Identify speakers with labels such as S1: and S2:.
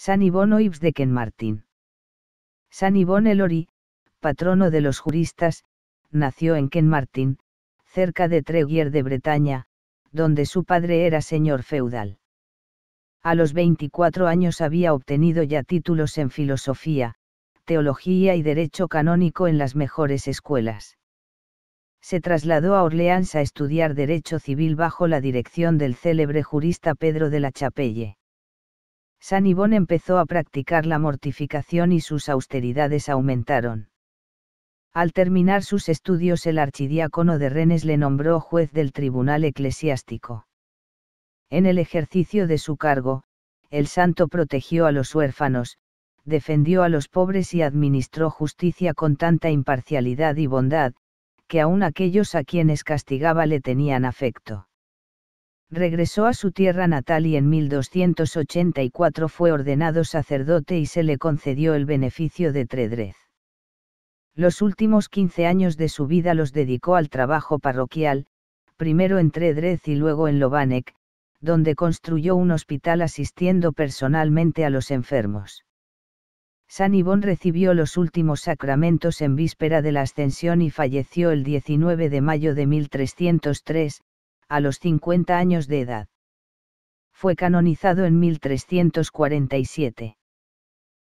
S1: San Ivón Ives de Kenmartin. San Ivón Elori, patrono de los juristas, nació en Kenmartin, cerca de Treguier de Bretaña, donde su padre era señor feudal. A los 24 años había obtenido ya títulos en filosofía, teología y derecho canónico en las mejores escuelas. Se trasladó a Orleans a estudiar derecho civil bajo la dirección del célebre jurista Pedro de la Chapelle. San Ivón empezó a practicar la mortificación y sus austeridades aumentaron. Al terminar sus estudios el archidiácono de Rennes le nombró juez del tribunal eclesiástico. En el ejercicio de su cargo, el santo protegió a los huérfanos, defendió a los pobres y administró justicia con tanta imparcialidad y bondad, que aun aquellos a quienes castigaba le tenían afecto. Regresó a su tierra natal y en 1284 fue ordenado sacerdote y se le concedió el beneficio de Tredrez. Los últimos 15 años de su vida los dedicó al trabajo parroquial, primero en Tredrez y luego en Lobanek, donde construyó un hospital asistiendo personalmente a los enfermos. San Ivón recibió los últimos sacramentos en víspera de la Ascensión y falleció el 19 de mayo de 1303, a los 50 años de edad. Fue canonizado en 1347.